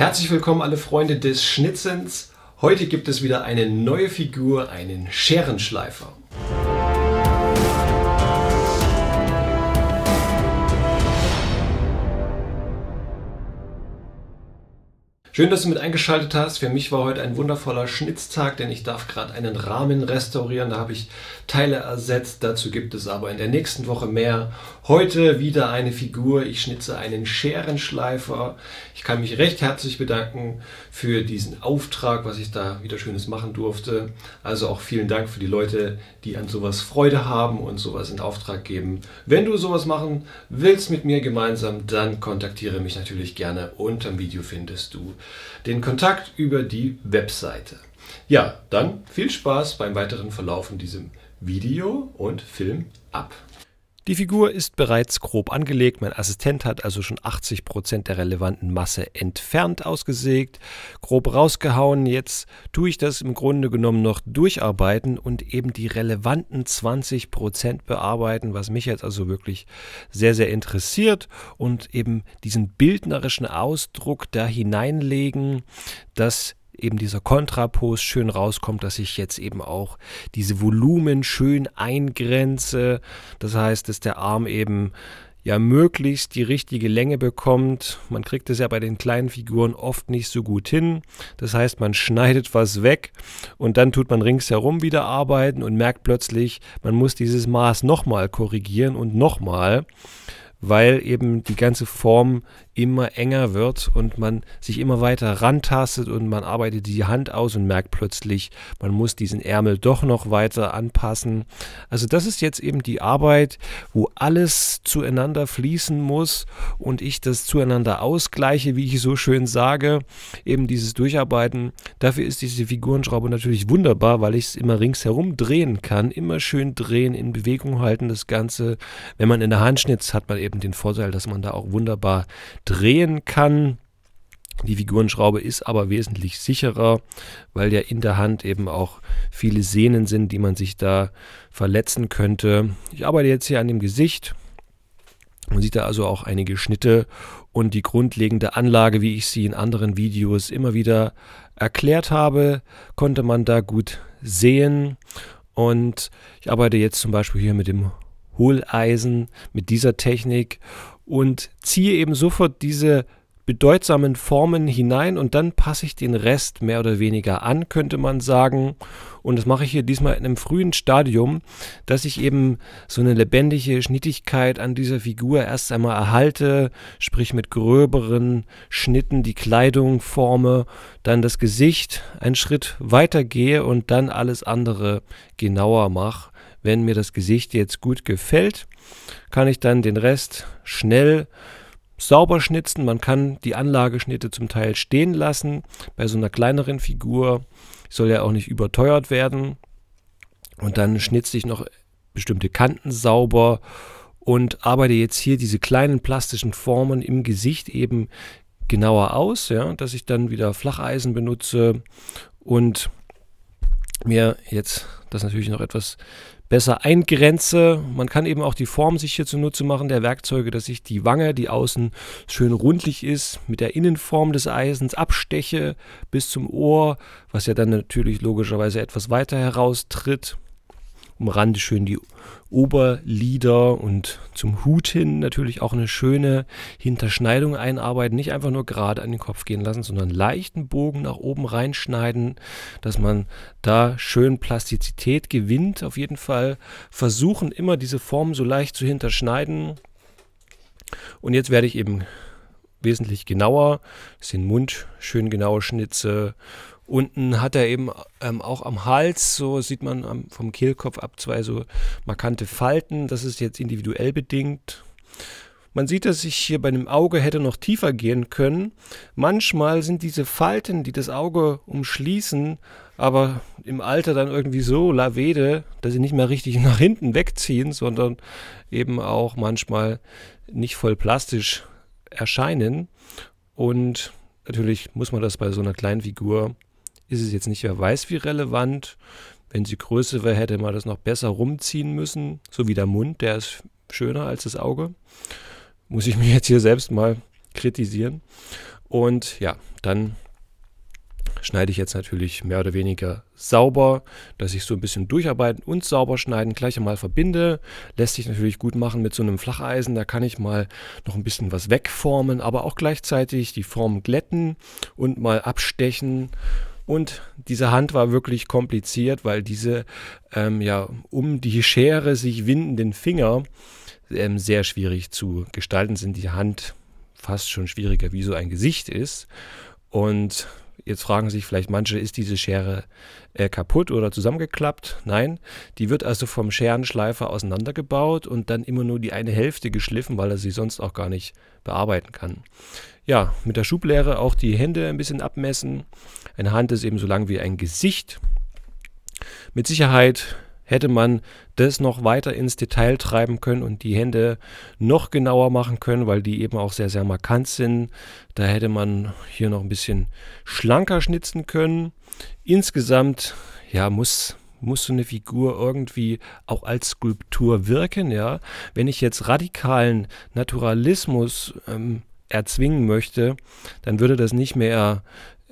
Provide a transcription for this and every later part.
Herzlich willkommen alle Freunde des Schnitzens. Heute gibt es wieder eine neue Figur, einen Scherenschleifer. Schön, dass du mit eingeschaltet hast. Für mich war heute ein wundervoller Schnitztag, denn ich darf gerade einen Rahmen restaurieren. Da habe ich Teile ersetzt. Dazu gibt es aber in der nächsten Woche mehr. Heute wieder eine Figur. Ich schnitze einen Scherenschleifer. Ich kann mich recht herzlich bedanken für diesen Auftrag, was ich da wieder Schönes machen durfte. Also auch vielen Dank für die Leute, die an sowas Freude haben und sowas in Auftrag geben. Wenn du sowas machen willst mit mir gemeinsam, dann kontaktiere mich natürlich gerne. Unterm Video findest du den Kontakt über die Webseite. Ja, dann viel Spaß beim weiteren Verlaufen diesem Video und Film ab. Die Figur ist bereits grob angelegt, mein Assistent hat also schon 80% Prozent der relevanten Masse entfernt ausgesägt, grob rausgehauen. Jetzt tue ich das im Grunde genommen noch durcharbeiten und eben die relevanten 20% Prozent bearbeiten, was mich jetzt also wirklich sehr, sehr interessiert und eben diesen bildnerischen Ausdruck da hineinlegen, dass eben dieser Kontrapost schön rauskommt, dass ich jetzt eben auch diese Volumen schön eingrenze. Das heißt, dass der Arm eben ja möglichst die richtige Länge bekommt. Man kriegt es ja bei den kleinen Figuren oft nicht so gut hin. Das heißt, man schneidet was weg und dann tut man ringsherum wieder arbeiten und merkt plötzlich, man muss dieses Maß nochmal korrigieren und nochmal, weil eben die ganze Form immer enger wird und man sich immer weiter rantastet und man arbeitet die Hand aus und merkt plötzlich, man muss diesen Ärmel doch noch weiter anpassen. Also das ist jetzt eben die Arbeit, wo alles zueinander fließen muss und ich das zueinander ausgleiche, wie ich so schön sage, eben dieses Durcharbeiten. Dafür ist diese Figurenschraube natürlich wunderbar, weil ich es immer ringsherum drehen kann, immer schön drehen, in Bewegung halten das Ganze. Wenn man in der Hand schnitzt, hat man eben den Vorteil, dass man da auch wunderbar drehen kann. Die Figurenschraube ist aber wesentlich sicherer, weil ja in der Hand eben auch viele Sehnen sind, die man sich da verletzen könnte. Ich arbeite jetzt hier an dem Gesicht. Man sieht da also auch einige Schnitte und die grundlegende Anlage, wie ich sie in anderen Videos immer wieder erklärt habe, konnte man da gut sehen. Und ich arbeite jetzt zum Beispiel hier mit dem Hohleisen, mit dieser Technik und ziehe eben sofort diese bedeutsamen Formen hinein und dann passe ich den Rest mehr oder weniger an, könnte man sagen. Und das mache ich hier diesmal in einem frühen Stadium, dass ich eben so eine lebendige Schnittigkeit an dieser Figur erst einmal erhalte, sprich mit gröberen Schnitten die Kleidung forme, dann das Gesicht einen Schritt weiter gehe und dann alles andere genauer mache, wenn mir das Gesicht jetzt gut gefällt kann ich dann den Rest schnell sauber schnitzen. Man kann die Anlageschnitte zum Teil stehen lassen bei so einer kleineren Figur. Soll ja auch nicht überteuert werden. Und dann schnitze ich noch bestimmte Kanten sauber und arbeite jetzt hier diese kleinen plastischen Formen im Gesicht eben genauer aus, ja, dass ich dann wieder Flacheisen benutze und mir jetzt das natürlich noch etwas besser eingrenze. Man kann eben auch die Form sich hier zunutze machen der Werkzeuge, dass ich die Wange, die außen schön rundlich ist, mit der Innenform des Eisens absteche bis zum Ohr, was ja dann natürlich logischerweise etwas weiter heraustritt umrande schön die Oberlider und zum Hut hin natürlich auch eine schöne Hinterschneidung einarbeiten. Nicht einfach nur gerade an den Kopf gehen lassen, sondern leichten Bogen nach oben reinschneiden, dass man da schön Plastizität gewinnt. Auf jeden Fall versuchen immer diese Form so leicht zu hinterschneiden. Und jetzt werde ich eben wesentlich genauer. Das sind Mund, schön genaue Schnitze Unten hat er eben ähm, auch am Hals, so sieht man am, vom Kehlkopf ab, zwei so markante Falten. Das ist jetzt individuell bedingt. Man sieht, dass ich hier bei dem Auge hätte noch tiefer gehen können. Manchmal sind diese Falten, die das Auge umschließen, aber im Alter dann irgendwie so lavede, dass sie nicht mehr richtig nach hinten wegziehen, sondern eben auch manchmal nicht voll plastisch erscheinen. Und natürlich muss man das bei so einer kleinen Figur ist es jetzt nicht, wer weiß wie relevant. Wenn sie größer wäre, hätte man das noch besser rumziehen müssen. So wie der Mund, der ist schöner als das Auge. Muss ich mich jetzt hier selbst mal kritisieren. Und ja, dann schneide ich jetzt natürlich mehr oder weniger sauber, dass ich so ein bisschen durcharbeiten und sauber schneiden gleich einmal verbinde. Lässt sich natürlich gut machen mit so einem Flacheisen, da kann ich mal noch ein bisschen was wegformen, aber auch gleichzeitig die Form glätten und mal abstechen und diese Hand war wirklich kompliziert, weil diese ähm, ja um die Schere sich windenden Finger ähm, sehr schwierig zu gestalten sind. Die Hand fast schon schwieriger, wie so ein Gesicht ist. Und Jetzt fragen sich vielleicht manche, ist diese Schere äh, kaputt oder zusammengeklappt? Nein, die wird also vom Scherenschleifer auseinandergebaut und dann immer nur die eine Hälfte geschliffen, weil er sie sonst auch gar nicht bearbeiten kann. Ja, mit der Schublehre auch die Hände ein bisschen abmessen. Eine Hand ist eben so lang wie ein Gesicht. Mit Sicherheit hätte man das noch weiter ins Detail treiben können und die Hände noch genauer machen können, weil die eben auch sehr, sehr markant sind. Da hätte man hier noch ein bisschen schlanker schnitzen können. Insgesamt, ja, muss, muss so eine Figur irgendwie auch als Skulptur wirken, ja. Wenn ich jetzt radikalen Naturalismus ähm, erzwingen möchte, dann würde das nicht mehr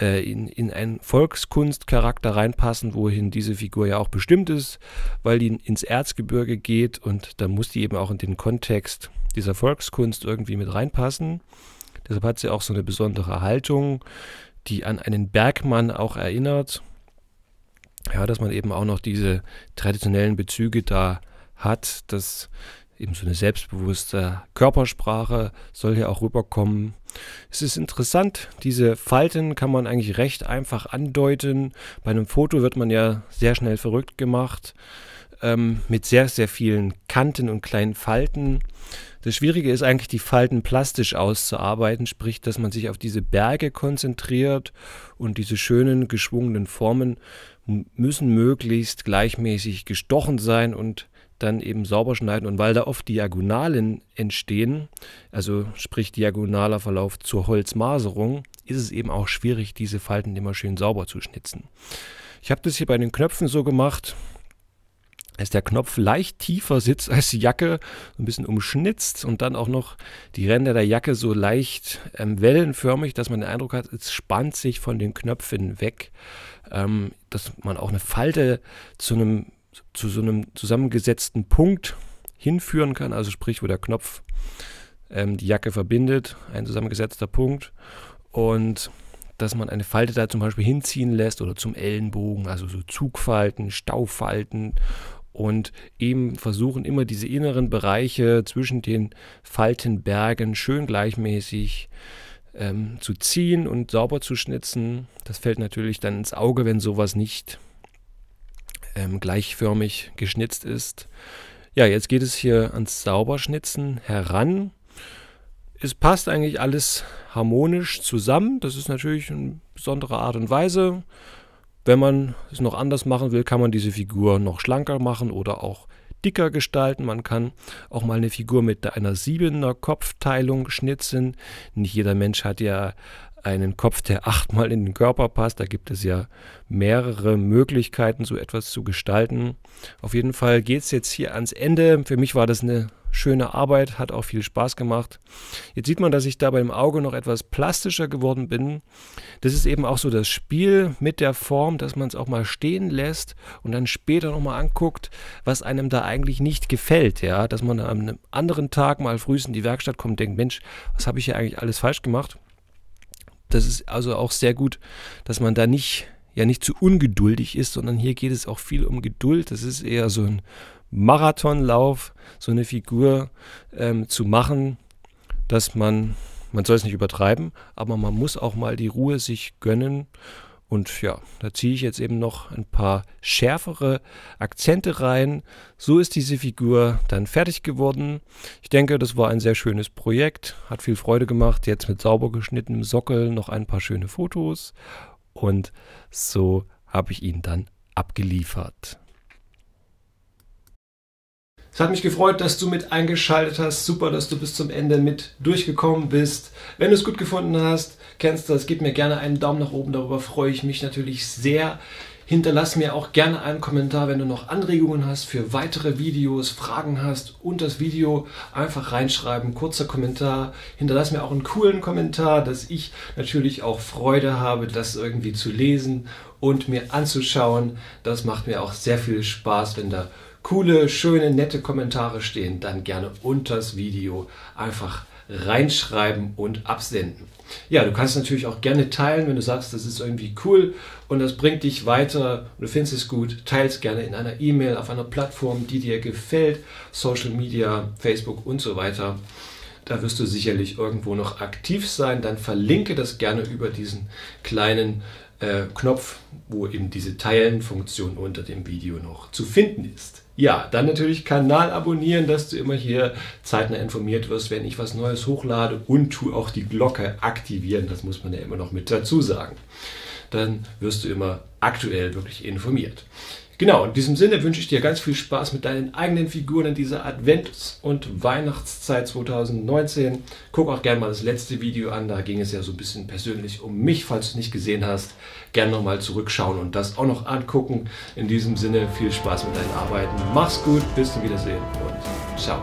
äh, in, in einen Volkskunstcharakter reinpassen, wohin diese Figur ja auch bestimmt ist, weil die ins Erzgebirge geht und da muss die eben auch in den Kontext dieser Volkskunst irgendwie mit reinpassen. Deshalb hat sie auch so eine besondere Haltung, die an einen Bergmann auch erinnert. Ja, dass man eben auch noch diese traditionellen Bezüge da hat, dass eben so eine selbstbewusste Körpersprache soll hier auch rüberkommen. Es ist interessant, diese Falten kann man eigentlich recht einfach andeuten. Bei einem Foto wird man ja sehr schnell verrückt gemacht ähm, mit sehr, sehr vielen Kanten und kleinen Falten. Das Schwierige ist eigentlich, die Falten plastisch auszuarbeiten, sprich, dass man sich auf diese Berge konzentriert und diese schönen geschwungenen Formen müssen möglichst gleichmäßig gestochen sein und dann eben sauber schneiden. Und weil da oft Diagonalen entstehen, also sprich diagonaler Verlauf zur Holzmaserung, ist es eben auch schwierig, diese Falten immer schön sauber zu schnitzen. Ich habe das hier bei den Knöpfen so gemacht, dass der Knopf leicht tiefer sitzt als die Jacke, ein bisschen umschnitzt und dann auch noch die Ränder der Jacke so leicht ähm, wellenförmig, dass man den Eindruck hat, es spannt sich von den Knöpfen weg, ähm, dass man auch eine Falte zu einem zu so einem zusammengesetzten Punkt hinführen kann, also sprich, wo der Knopf ähm, die Jacke verbindet, ein zusammengesetzter Punkt und dass man eine Falte da zum Beispiel hinziehen lässt oder zum Ellenbogen, also so Zugfalten, Staufalten und eben versuchen immer diese inneren Bereiche zwischen den Faltenbergen schön gleichmäßig ähm, zu ziehen und sauber zu schnitzen. Das fällt natürlich dann ins Auge, wenn sowas nicht ähm, gleichförmig geschnitzt ist. Ja, jetzt geht es hier ans Sauberschnitzen heran. Es passt eigentlich alles harmonisch zusammen. Das ist natürlich eine besondere Art und Weise. Wenn man es noch anders machen will, kann man diese Figur noch schlanker machen oder auch dicker gestalten. Man kann auch mal eine Figur mit einer siebener Kopfteilung schnitzen. Nicht jeder Mensch hat ja einen Kopf, der achtmal in den Körper passt. Da gibt es ja mehrere Möglichkeiten, so etwas zu gestalten. Auf jeden Fall geht es jetzt hier ans Ende. Für mich war das eine schöne Arbeit, hat auch viel Spaß gemacht. Jetzt sieht man, dass ich da beim Auge noch etwas plastischer geworden bin. Das ist eben auch so das Spiel mit der Form, dass man es auch mal stehen lässt und dann später nochmal anguckt, was einem da eigentlich nicht gefällt. Ja? Dass man an einem anderen Tag mal frühestens in die Werkstatt kommt und denkt, Mensch, was habe ich hier eigentlich alles falsch gemacht? das ist also auch sehr gut, dass man da nicht, ja nicht zu ungeduldig ist, sondern hier geht es auch viel um Geduld. Das ist eher so ein Marathonlauf, so eine Figur ähm, zu machen, dass man, man soll es nicht übertreiben, aber man muss auch mal die Ruhe sich gönnen und ja, da ziehe ich jetzt eben noch ein paar schärfere Akzente rein. So ist diese Figur dann fertig geworden. Ich denke, das war ein sehr schönes Projekt, hat viel Freude gemacht. Jetzt mit sauber geschnittenem Sockel noch ein paar schöne Fotos. Und so habe ich ihn dann abgeliefert. Es hat mich gefreut, dass du mit eingeschaltet hast. Super, dass du bis zum Ende mit durchgekommen bist. Wenn du es gut gefunden hast, kennst du das, gib mir gerne einen Daumen nach oben. Darüber freue ich mich natürlich sehr. Hinterlass mir auch gerne einen Kommentar, wenn du noch Anregungen hast für weitere Videos, Fragen hast und das Video einfach reinschreiben. Kurzer Kommentar. Hinterlass mir auch einen coolen Kommentar, dass ich natürlich auch Freude habe, das irgendwie zu lesen und mir anzuschauen. Das macht mir auch sehr viel Spaß, wenn da coole, schöne, nette Kommentare stehen, dann gerne unter das Video einfach reinschreiben und absenden. Ja, du kannst natürlich auch gerne teilen, wenn du sagst, das ist irgendwie cool und das bringt dich weiter und du findest es gut. Teils gerne in einer E-Mail, auf einer Plattform, die dir gefällt, Social Media, Facebook und so weiter. Da wirst du sicherlich irgendwo noch aktiv sein. Dann verlinke das gerne über diesen kleinen äh, Knopf, wo eben diese Teilen-Funktion unter dem Video noch zu finden ist. Ja, dann natürlich Kanal abonnieren, dass du immer hier zeitnah informiert wirst, wenn ich was Neues hochlade und tu auch die Glocke aktivieren. Das muss man ja immer noch mit dazu sagen. Dann wirst du immer aktuell wirklich informiert. Genau, in diesem Sinne wünsche ich dir ganz viel Spaß mit deinen eigenen Figuren in dieser Advents- und Weihnachtszeit 2019. Guck auch gerne mal das letzte Video an, da ging es ja so ein bisschen persönlich um mich, falls du es nicht gesehen hast. Gerne nochmal zurückschauen und das auch noch angucken. In diesem Sinne viel Spaß mit deinen Arbeiten. Mach's gut, bis zum Wiedersehen und ciao.